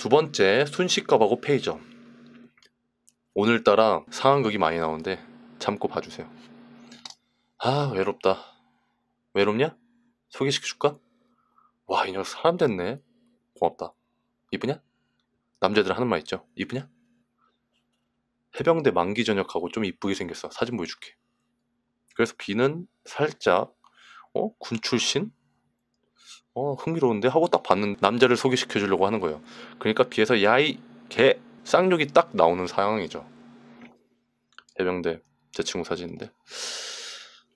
두 번째 순식값하고 페이저 오늘따라 상황극이 많이 나오는데 참고 봐주세요 아 외롭다 외롭냐? 소개시켜줄까? 와 이 녀석 사람 됐네 고맙다 이쁘냐? 남자들 하는 말 있죠 이쁘냐? 해병대 만기 전역하고 좀 이쁘게 생겼어 사진 보여줄게 그래서 비는 살짝 어? 군 출신? 어 흥미로운데 하고 딱봤는 남자를 소개시켜 주려고 하는 거예요. 그러니까 비에서 야이 개 쌍욕이 딱 나오는 상황이죠. 해병대 제 친구 사진인데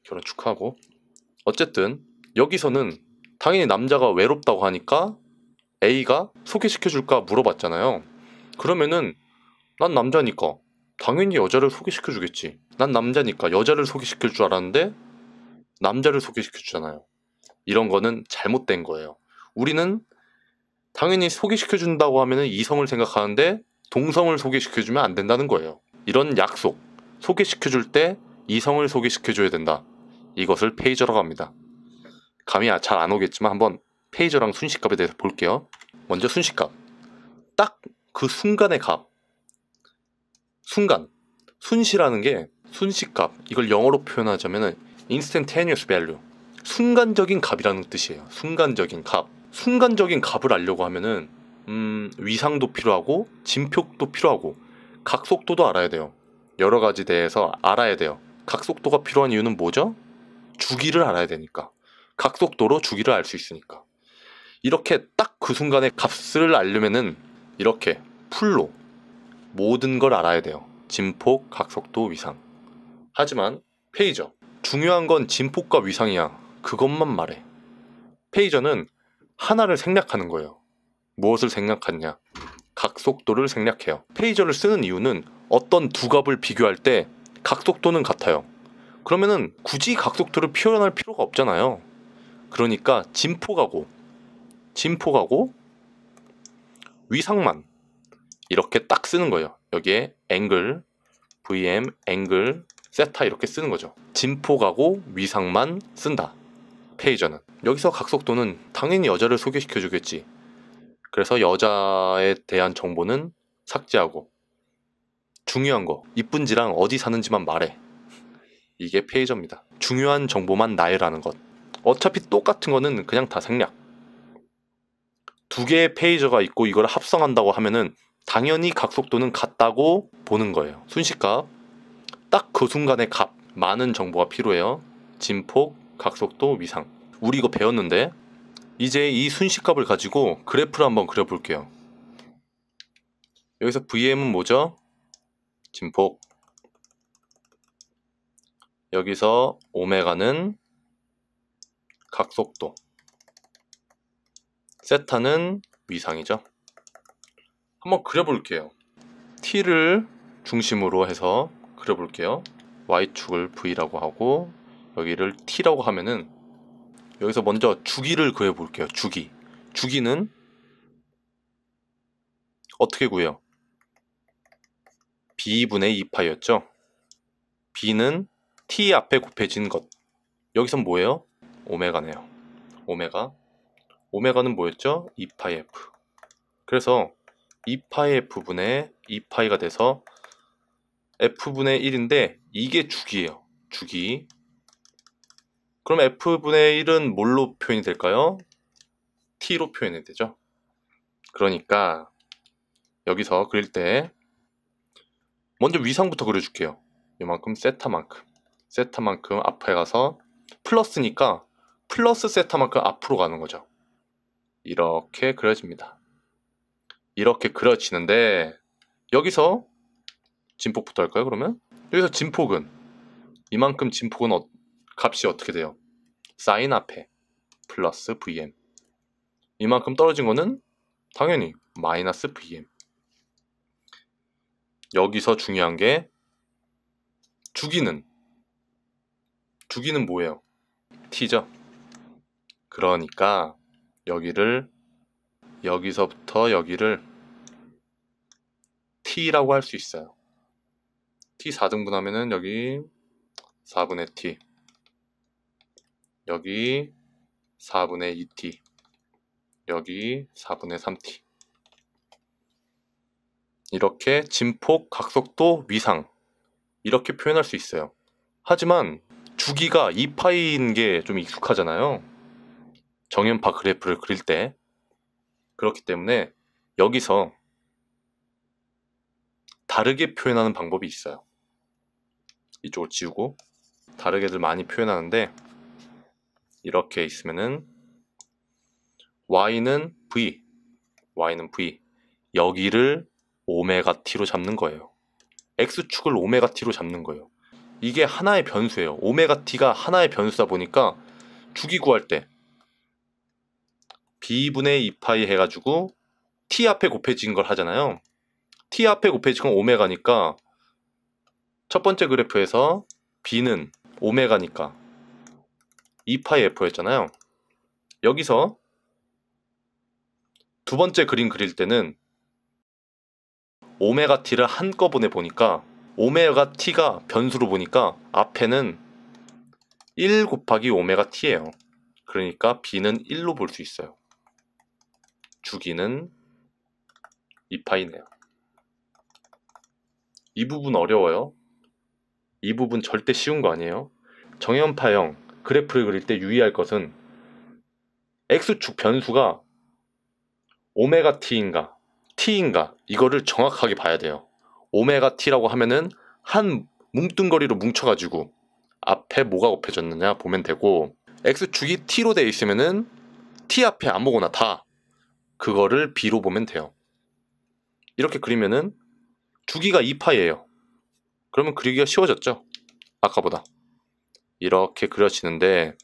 결혼 축하하고 어쨌든 여기서는 당연히 남자가 외롭다고 하니까 A가 소개시켜 줄까 물어봤잖아요. 그러면은 난 남자니까 당연히 여자를 소개시켜 주겠지. 난 남자니까 여자를 소개시킬 줄 알았는데 남자를 소개시켜 주잖아요. 이런 거는 잘못된 거예요. 우리는 당연히 소개시켜준다고 하면 이성을 생각하는데 동성을 소개시켜주면 안 된다는 거예요. 이런 약속, 소개시켜줄 때 이성을 소개시켜줘야 된다. 이것을 페이저라고 합니다. 감이 아, 잘안 오겠지만 한번 페이저랑 순식값에 대해서 볼게요. 먼저 순식값. 딱 그 순간의 값. 순간. 순시라는 게 순식값. 이걸 영어로 표현하자면 은 instantaneous value. 순간적인 값이라는 뜻이에요. 순간적인 값. 순간적인 값을 알려고 하면은 음, 위상도 필요하고 진폭도 필요하고 각속도도 알아야 돼요. 여러 가지 대해서 알아야 돼요. 각속도가 필요한 이유는 뭐죠? 주기를 알아야 되니까. 각속도로 주기를 알 수 있으니까. 이렇게 딱 그 순간에 값을 알려면은 이렇게 풀로 모든 걸 알아야 돼요. 진폭, 각속도, 위상. 하지만 페이저. 중요한 건 진폭과 위상이야. 그것만 말해. 페이저는 하나를 생략하는 거예요. 무엇을 생략하냐? 각속도를 생략해요. 페이저를 쓰는 이유는 어떤 두 값을 비교할 때 각속도는 같아요. 그러면은 굳이 각속도를 표현할 필요가 없잖아요. 그러니까 진포가고진포가고 위상만 이렇게 딱 쓰는 거예요. 여기에 앵글, VM, 앵글, 세타 이렇게 쓰는 거죠. 진포가고 위상만 쓴다. 페이저는. 여기서 각속도는 당연히 여자를 소개시켜 주겠지. 그래서 여자에 대한 정보는 삭제하고 중요한 거 이쁜지랑 어디 사는지만 말해. 이게 페이저입니다. 중요한 정보만 나열하는 것. 어차피 똑같은 거는 그냥 다 생략. 두 개의 페이저가 있고 이걸 합성한다고 하면은 당연히 각속도는 같다고 보는 거예요. 순식간딱 그 순간의 값. 많은 정보가 필요해요. 진폭, 각속도 위상. 우리 이거 배웠는데 이제 이 순식값을 가지고 그래프를 한번 그려볼게요. 여기서 VM은 뭐죠? 진폭. 여기서 오메가는 각속도. 세타는 위상이죠. 한번 그려볼게요. T를 중심으로 해서 그려볼게요. Y축을 V라고 하고 여기를 t라고 하면은 여기서 먼저 주기를 구해 볼게요. 주기. 주기는 어떻게 구해요? b분의 2파였죠. b는 t 앞에 곱해진 것. 여기선 뭐예요? 오메가네요. 오메가. 오메가는 뭐였죠? 2파이 f. 그래서 2파이 f분의 2파이가 돼서 f분의 1인데 이게 주기예요. 주기. 그럼 f분의 1은 뭘로 표현이 될까요? t로 표현이 되죠. 그러니까 여기서 그릴 때 먼저 위상부터 그려줄게요. 이만큼 세타만큼 세타만큼 앞에 가서 플러스니까 플러스 세타만큼 앞으로 가는 거죠. 이렇게 그려집니다. 이렇게 그려지는데 여기서 진폭부터 할까요 그러면? 여기서 진폭은 이만큼 진폭은 어, 값이 어떻게 돼요? 사인 앞에 플러스 vm 이만큼 떨어진 거는 당연히 마이너스 vm 여기서 중요한 게 주기는 주기는 뭐예요? t죠. 그러니까 여기를 여기서부터 여기를 t라고 할 수 있어요. t 4등분하면은 여기 4분의 t 여기 4분의 2t 여기 4분의 3t 이렇게 진폭, 각속도, 위상 이렇게 표현할 수 있어요. 하지만 주기가 2파인 이게좀 익숙하잖아요. 정연파 그래프를 그릴 때 그렇기 때문에 여기서 다르게 표현하는 방법이 있어요. 이쪽을 지우고 다르게들 많이 표현하는데 이렇게 있으면은 y는 v, y는 v 여기를 오메가 t로 잡는 거예요. x축을 오메가 t로 잡는 거예요. 이게 하나의 변수예요. 오메가 t가 하나의 변수다 보니까 주기 구할 때 b분의 2파이 해가지고 t 앞에 곱해진 걸 하잖아요. t 앞에 곱해진 건 오메가니까 첫 번째 그래프에서 b는 오메가니까 2파이 f였잖아요. 여기서 두 번째 그림 그릴 때는 오메가 t를 한꺼번에 보니까 오메가 t가 변수로 보니까 앞에는 1 곱하기 오메가 t예요. 그러니까 b는 1로 볼 수 있어요. 주기는 2파이네요. 이 부분 어려워요. 이 부분 절대 쉬운 거 아니에요. 정연파형 그래프를 그릴 때 유의할 것은 x축 변수가 오메가 t인가 t인가 이거를 정확하게 봐야 돼요. 오메가 t라고 하면은 한 뭉뚱거리로 뭉쳐가지고 앞에 뭐가 곱해졌느냐 보면 되고 x축이 t로 되어 있으면은 t 앞에 아무거나 다 그거를 b로 보면 돼요. 이렇게 그리면은 주기가 2파이예요. 그러면 그리기가 쉬워졌죠? 아까보다. 이렇게 그려지는데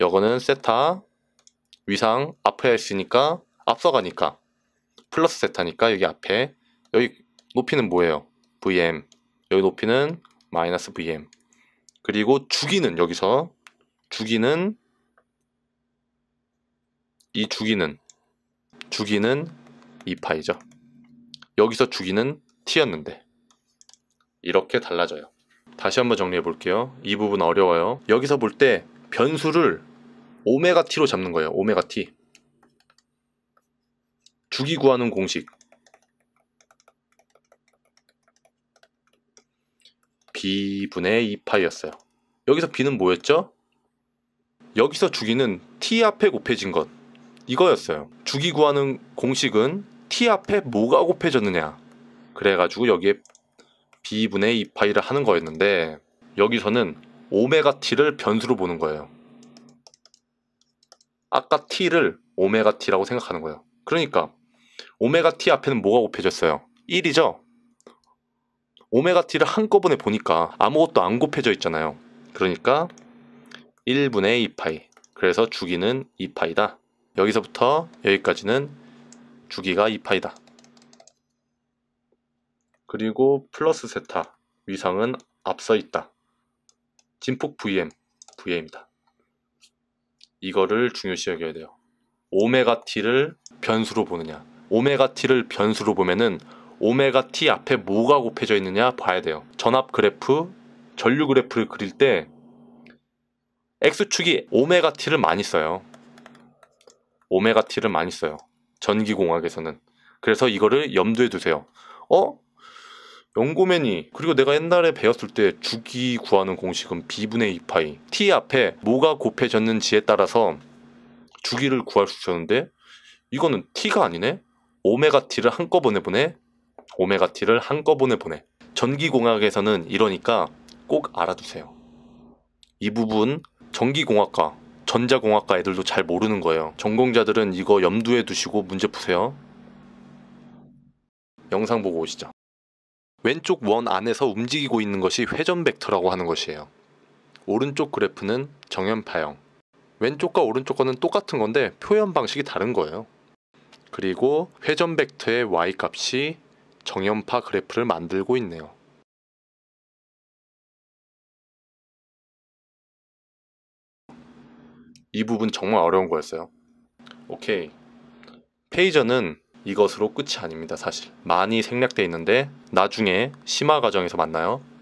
여거는 세타 위상 앞에 있으니까 앞서가니까 플러스 세타니까 여기 앞에 여기 높이는 뭐예요? VM 여기 높이는 마이너스 VM 그리고 주기는 여기서 주기는 이 주기는 주기는 2파이죠. 여기서 주기는 t였는데 이렇게 달라져요. 다시 한번 정리해 볼게요. 이 부분 어려워요. 여기서 볼 때 변수를 오메가 t로 잡는 거예요. 오메가 t. 주기 구하는 공식. b분의 2파이였어요. 여기서 b는 뭐였죠? 여기서 주기는 t 앞에 곱해진 것. 이거였어요. 주기 구하는 공식은 t 앞에 뭐가 곱해졌느냐. 그래가지고 여기에 b분의 2파이를 하는 거였는데 여기서는 오메가 t를 변수로 보는 거예요. 아까 t를 오메가 t라고 생각하는 거예요. 그러니까 오메가 t 앞에는 뭐가 곱해졌어요? 1이죠? 오메가 t를 한꺼번에 보니까 아무것도 안 곱해져 있잖아요. 그러니까 1분의 2파이. 그래서 주기는 2파이다. 여기서부터 여기까지는 주기가 2파이다. 그리고 플러스 세타 위상은 앞서 있다. 진폭 VM, v m 입니다 이거를 중요시 여겨야 돼요. 오메가 t를 변수로 보느냐. 오메가 t를 변수로 보면은 오메가 t 앞에 뭐가 곱해져 있느냐 봐야 돼요. 전압 그래프, 전류 그래프를 그릴 때 x축이 오메가 t를 많이 써요. 오메가 t를 많이 써요. 전기공학에서는. 그래서 이거를 염두에 두세요. 어? 연고맨이 그리고 내가 옛날에 배웠을 때 주기 구하는 공식은 b분의 2파이 t 앞에 뭐가 곱해졌는지에 따라서 주기를 구할 수 있었는데 이거는 t가 아니네 오메가 t를 한꺼번에 보내 오메가 t를 한꺼번에 보내 전기공학에서는 이러니까 꼭 알아두세요 이 부분 전기공학과 전자공학과 애들도 잘 모르는 거예요 전공자들은 이거 염두에 두시고 문제 푸세요 영상 보고 오시죠 왼쪽 원 안에서 움직이고 있는 것이 회전 벡터라고 하는 것이에요. 오른쪽 그래프는 정연파형. 왼쪽과 오른쪽 거는 똑같은 건데 표현 방식이 다른 거예요. 그리고 회전 벡터의 y 값이 정연파 그래프를 만들고 있네요. 이 부분 정말 어려운 거였어요. 오케이. 페이저는 이것으로 끝이 아닙니다, 사실. 많이 생략돼 있는데 나중에 심화 과정에서 만나요.